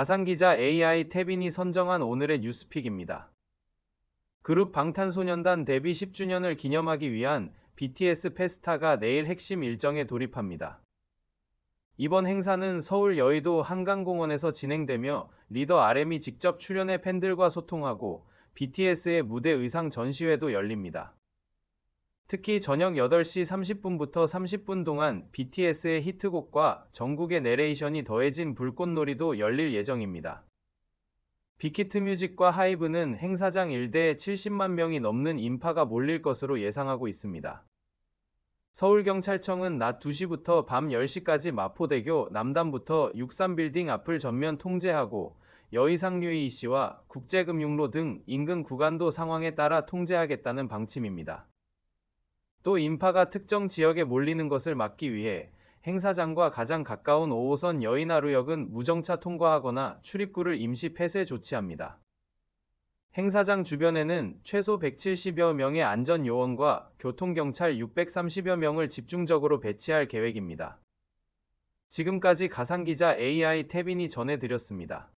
가상기자 AI 태빈이 선정한 오늘의 뉴스픽입니다. 그룹 방탄소년단 데뷔 10주년을 기념하기 위한 BTS 페스타가 내일 핵심 일정에 돌입합니다. 이번 행사는 서울 여의도 한강공원에서 진행되며 리더 RM이 직접 출연해 팬들과 소통하고 BTS의 무대 의상 전시회도 열립니다. 특히 저녁 8시 30분부터 30분 동안 BTS의 히트곡과 전국의 내레이션이 더해진 불꽃놀이도 열릴 예정입니다. 빅히트 뮤직과 하이브는 행사장 일대에 70만 명이 넘는 인파가 몰릴 것으로 예상하고 있습니다. 서울경찰청은 낮 2시부터 밤 10시까지 마포대교 남단부터 63빌딩 앞을 전면 통제하고 여의상류이 씨와 국제금융로 등 인근 구간도 상황에 따라 통제하겠다는 방침입니다. 또 인파가 특정 지역에 몰리는 것을 막기 위해 행사장과 가장 가까운 5호선 여의나루역은 무정차 통과하거나 출입구를 임시 폐쇄 조치합니다. 행사장 주변에는 최소 170여 명의 안전요원과 교통경찰 630여 명을 집중적으로 배치할 계획입니다. 지금까지 가상기자 AI 태빈이 전해드렸습니다.